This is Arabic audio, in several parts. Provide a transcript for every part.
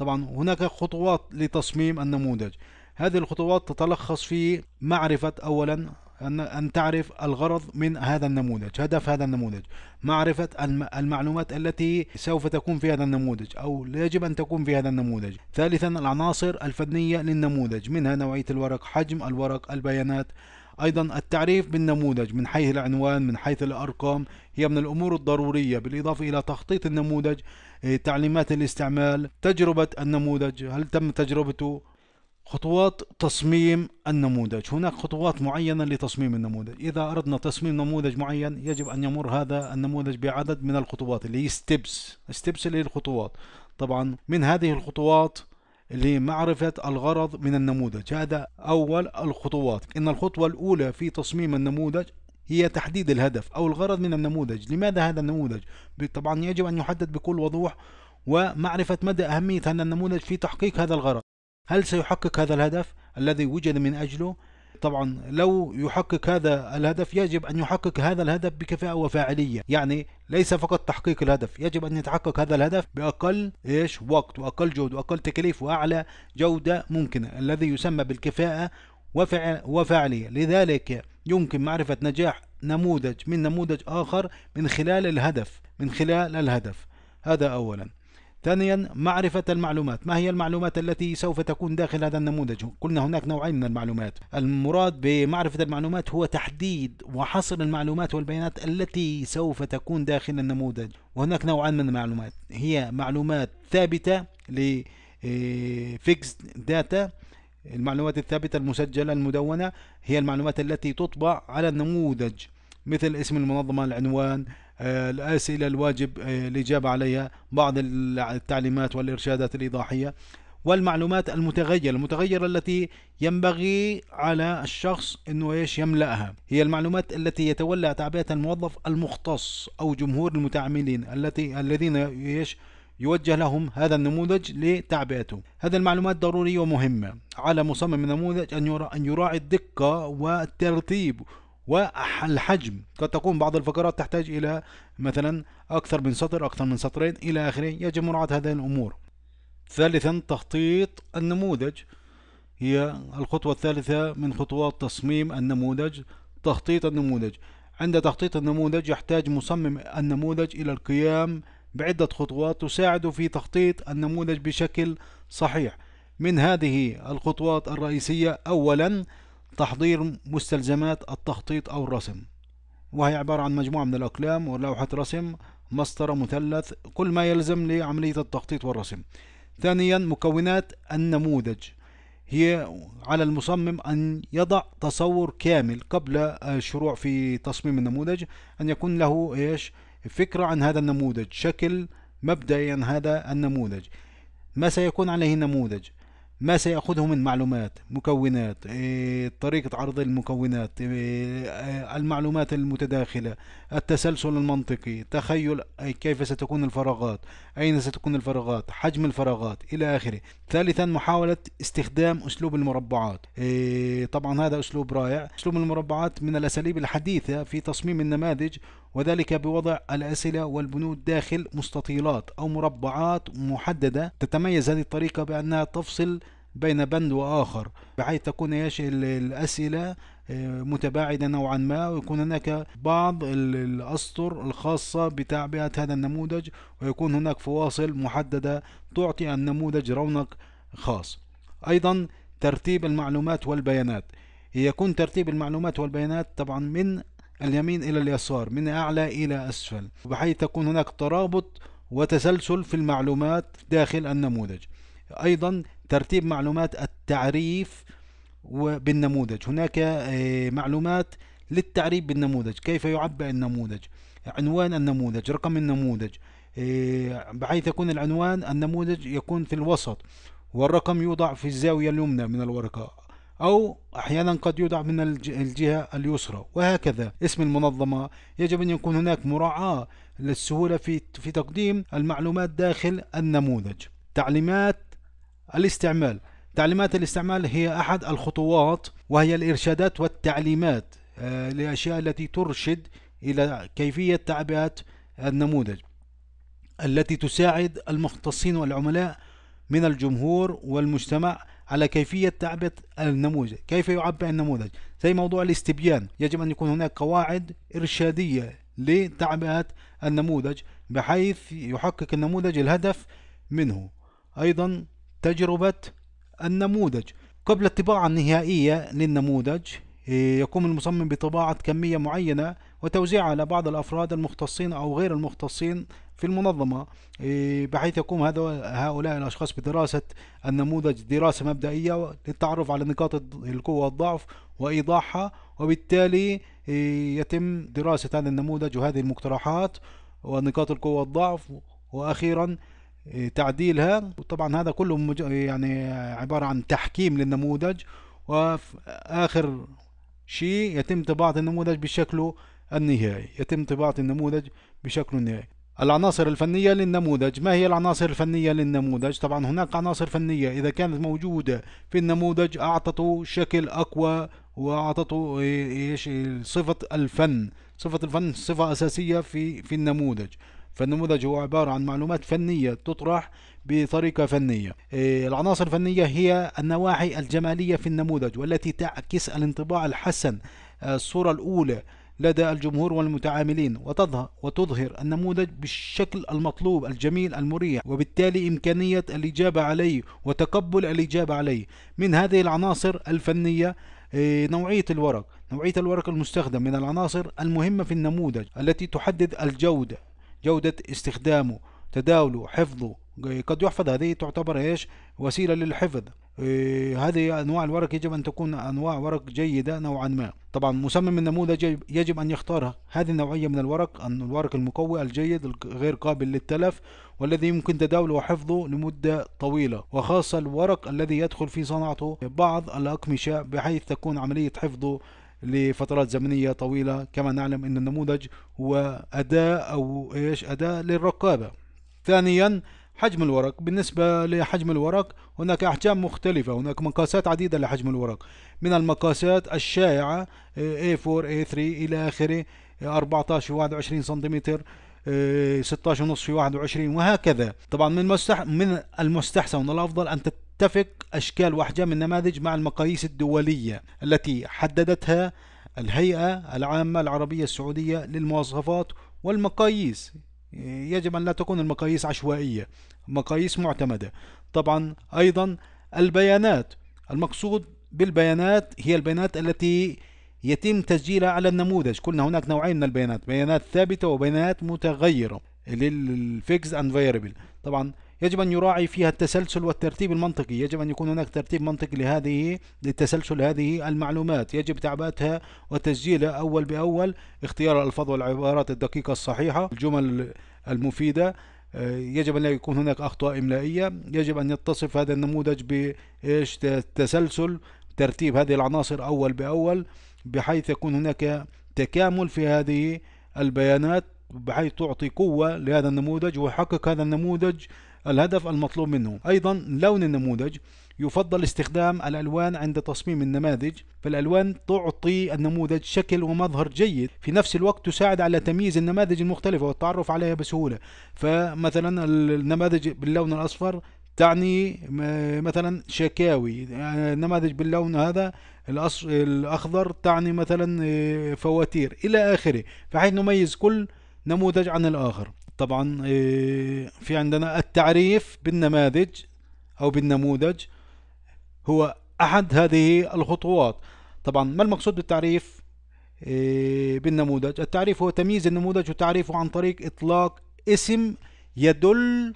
طبعا هناك خطوات لتصميم النموذج هذه الخطوات تتلخص في معرفة أولا أن تعرف الغرض من هذا النموذج هدف هذا النموذج معرفة المعلومات التي سوف تكون في هذا النموذج أو يجب أن تكون في هذا النموذج ثالثا العناصر الفنية للنموذج منها نوعية الورق حجم الورق البيانات أيضا التعريف بالنموذج من حيث العنوان من حيث الأرقام هي من الأمور الضرورية بالإضافة إلى تخطيط النموذج إيه، تعليمات الاستعمال تجربة النموذج هل تم تجربته خطوات تصميم النموذج هناك خطوات معينة لتصميم النموذج إذا أردنا تصميم نموذج معين يجب أن يمر هذا النموذج بعدد من الخطوات اللي هي ستيبس ستيبس اللي هي الخطوات طبعا من هذه الخطوات لمعرفة الغرض من النموذج هذا أول الخطوات إن الخطوة الأولى في تصميم النموذج هي تحديد الهدف أو الغرض من النموذج لماذا هذا النموذج طبعا يجب أن يحدد بكل وضوح ومعرفة مدى أهمية هذا النموذج في تحقيق هذا الغرض هل سيحقق هذا الهدف الذي وجد من أجله طبعا لو يحقق هذا الهدف يجب أن يحقق هذا الهدف بكفاءة وفاعلية يعني ليس فقط تحقيق الهدف يجب أن يتحقق هذا الهدف بأقل إيش وقت وأقل جهد وأقل تكليف وأعلى جودة ممكنة الذي يسمى بالكفاءة وفاعلية لذلك يمكن معرفة نجاح نموذج من نموذج آخر من خلال الهدف من خلال الهدف هذا أولا ثانيا معرفة المعلومات ما هي المعلومات التي سوف تكون داخل هذا النموذج قلنا هناك نوعين من المعلومات المراد بمعرفة المعلومات هو تحديد وحصر المعلومات والبيانات التي سوف تكون داخل النموذج وهناك نوعان من المعلومات هي معلومات ثابتة ل فيكس آه، داتا المعلومات الثابتة المسجلة المدونة هي المعلومات التي تطبع على النموذج مثل اسم المنظمة العنوان آه، الأسئلة الواجب آه، الإجابة عليها بعض التعليمات والإرشادات الإيضاحية والمعلومات المتغيرة المتغيرة التي ينبغي على الشخص أنه إيش يملأها هي المعلومات التي يتولى تعبئه الموظف المختص أو جمهور المتعاملين التي الذين إيش يوجه لهم هذا النموذج لتعبئته هذه المعلومات ضرورية ومهمة على مصمم النموذج أن يراعي الدقة والترتيب والحجم قد تكون بعض الفقرات تحتاج إلى مثلا أكثر من سطر أكثر من سطرين إلى آخره يجب مراعاة هذه الأمور ثالثا تخطيط النموذج هي الخطوة الثالثة من خطوات تصميم النموذج تخطيط النموذج عند تخطيط النموذج يحتاج مصمم النموذج إلى القيام بعدة خطوات تساعد في تخطيط النموذج بشكل صحيح من هذه الخطوات الرئيسية أولا تحضير مستلزمات التخطيط أو الرسم وهي عبارة عن مجموعة من الأقلام ولوحة رسم مسطرة مثلث كل ما يلزم لعملية التخطيط والرسم ثانيا مكونات النموذج هي على المصمم أن يضع تصور كامل قبل الشروع في تصميم النموذج أن يكون له إيش فكرة عن هذا النموذج شكل مبدئيا هذا النموذج ما سيكون عليه النموذج ما سيأخذه من معلومات مكونات إيه، طريقة عرض المكونات إيه، إيه، المعلومات المتداخلة التسلسل المنطقي تخيل كيف ستكون الفراغات أين ستكون الفراغات حجم الفراغات إلى آخره ثالثا محاولة استخدام أسلوب المربعات طبعا هذا أسلوب رائع أسلوب المربعات من الأساليب الحديثة في تصميم النماذج وذلك بوضع الأسلة والبنود داخل مستطيلات أو مربعات محددة تتميز هذه الطريقة بأنها تفصل بين بند وآخر بحيث تكون يشئ الأسئلة آه، متباعدة نوعا ما ويكون هناك بعض الأسطر الخاصة بتعبئة هذا النموذج ويكون هناك فواصل محددة تعطي النموذج رونق خاص أيضا ترتيب المعلومات والبيانات يكون ترتيب المعلومات والبيانات طبعا من اليمين إلى اليسار من أعلى إلى أسفل بحيث تكون هناك ترابط وتسلسل في المعلومات داخل النموذج أيضا ترتيب معلومات التعريف بالنموذج هناك آه، معلومات للتعريف بالنموذج كيف يعبئ النموذج عنوان النموذج رقم النموذج آه، بحيث يكون العنوان النموذج يكون في الوسط والرقم يوضع في الزاوية اليمنى من الورقة أو أحيانا قد يوضع من الجهة اليسرى وهكذا اسم المنظمة يجب أن يكون هناك مراعاة للسهولة في في تقديم المعلومات داخل النموذج تعليمات الاستعمال تعليمات الاستعمال هي أحد الخطوات وهي الإرشادات والتعليمات آه، لأشياء التي ترشد إلى كيفية تعبئة النموذج التي تساعد المختصين والعملاء من الجمهور والمجتمع على كيفية تعبئة النموذج كيف يعبئ النموذج زي موضوع الاستبيان يجب أن يكون هناك قواعد إرشادية لتعبئة النموذج بحيث يحقق النموذج الهدف منه أيضا تجربة النموذج قبل الطباعة النهائية للنموذج يقوم المصمم بطباعة كمية معينة وتوزيعها على بعض الأفراد المختصين أو غير المختصين في المنظمة إيه، بحيث يقوم هؤلاء الأشخاص بدراسة النموذج دراسة مبدئية للتعرف على نقاط القوة والضعف وإيضاحها وبالتالي إيه، يتم دراسة هذا النموذج وهذه المقترحات ونقاط القوة والضعف وأخيرا إيه، تعديلها وطبعا هذا كله يعني عبارة عن تحكيم للنموذج وآخر شيء يتم طباعة النموذج بشكله النهائي يتم طباعة النموذج بشكله النهائي العناصر الفنية للنموذج ما هي العناصر الفنية للنموذج طبعا هناك عناصر فنية إذا كانت موجودة في النموذج أعطته شكل أقوى وأعطته إيه، إيش صفة الفن صفة الفن صفة أساسية في في النموذج فالنموذج هو عبارة عن معلومات فنية تطرح بطريقة فنية إيه، العناصر الفنية هي النواحي الجمالية في النموذج والتي تعكس الانطباع الحسن آه، الصورة الأولى لدى الجمهور والمتعاملين وتظهر, وتظهر النموذج بالشكل المطلوب الجميل المريح وبالتالي إمكانية الإجابة عليه وتقبل الإجابة عليه من هذه العناصر الفنية إيه، نوعية الورق نوعية الورق المستخدم من العناصر المهمة في النموذج التي تحدد الجودة جودة استخدامه تداوله حفظه قد يحفظ هذه تعتبر ايش وسيله للحفظ إيه هذه انواع الورق يجب ان تكون انواع ورق جيده نوعا ما طبعا مصمم النموذج يجب ان يختار هذه النوعيه من الورق ان الورق المقوي الجيد غير قابل للتلف والذي يمكن تداوله وحفظه لمده طويله وخاصه الورق الذي يدخل في صناعته بعض الاقمشه بحيث تكون عمليه حفظه لفترات زمنية طويلة كما نعلم أن النموذج هو أداة أو إيش أداة للرقابة ثانيا حجم الورق بالنسبة لحجم الورق هناك أحجام مختلفة هناك مقاسات عديدة لحجم الورق من المقاسات الشائعة A4 إيه، A3 إلى آخره 14 في 21 سنتيمتر 16 إيه، ونص في 21 وهكذا طبعا من مستح... من المستحسن والافضل ان تتفق اشكال واحجام النماذج مع المقاييس الدوليه التي حددتها الهيئه العامه العربيه السعوديه للمواصفات والمقاييس يجب أن لا تكون المقاييس عشوائية مقاييس معتمدة طبعا أيضا البيانات المقصود بالبيانات هي البيانات التي يتم تسجيلها على النموذج قلنا هناك نوعين من البيانات بيانات ثابتة وبيانات متغيرة للفيكس اند فيربل طبعا يجب أن يراعي فيها التسلسل والترتيب المنطقي يجب أن يكون هناك ترتيب منطقي لهذه لتسلسل هذه المعلومات يجب تعبئتها وتسجيلها أول بأول اختيار الألفاظ والعبارات الدقيقة الصحيحة الجمل المفيدة آه، يجب أن لا يكون هناك أخطاء إملائية يجب أن يتصف هذا النموذج بتسلسل ترتيب هذه العناصر أول بأول بحيث يكون هناك تكامل في هذه البيانات بحيث تعطي قوة لهذا النموذج ويحقق هذا النموذج الهدف المطلوب منه أيضا لون النموذج يفضل استخدام الألوان عند تصميم النماذج فالألوان تعطي النموذج شكل ومظهر جيد في نفس الوقت تساعد على تمييز النماذج المختلفة والتعرف عليها بسهولة فمثلا النماذج باللون الأصفر تعني مثلا شكاوي يعني نماذج باللون هذا الأخضر تعني مثلا آه، فواتير إلى آخره بحيث نميز كل نموذج عن الآخر طبعا آه، في عندنا التعريف بالنماذج أو بالنموذج هو أحد هذه الخطوات طبعا ما المقصود بالتعريف آه، بالنموذج التعريف هو تمييز النموذج وتعريفه عن طريق إطلاق اسم يدل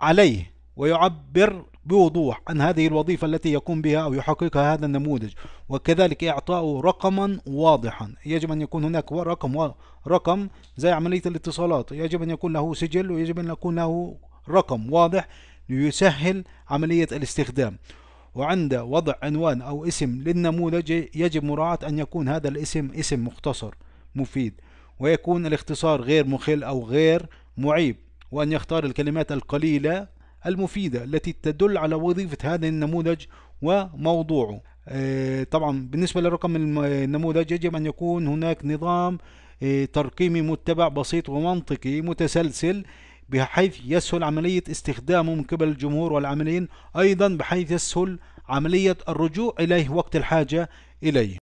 عليه ويعبر بوضوح عن هذه الوظيفة التي يقوم بها أو يحققها هذا النموذج وكذلك إعطاء رقما واضحا يجب أن يكون هناك رقم رقم زي عملية الاتصالات يجب أن يكون له سجل ويجب أن يكون له رقم واضح ليسهل عملية الاستخدام وعند وضع عنوان أو اسم للنموذج يجب مراعاة أن يكون هذا الاسم اسم مختصر مفيد ويكون الاختصار غير مخل أو غير معيب وأن يختار الكلمات القليلة المفيدة التي تدل على وظيفة هذا النموذج وموضوعه آه، طبعا بالنسبة لرقم النموذج يجب أن يكون هناك نظام آه، ترقيمي متبع بسيط ومنطقي متسلسل بحيث يسهل عملية استخدامه من قبل الجمهور والعاملين أيضا بحيث يسهل عملية الرجوع إليه وقت الحاجة إليه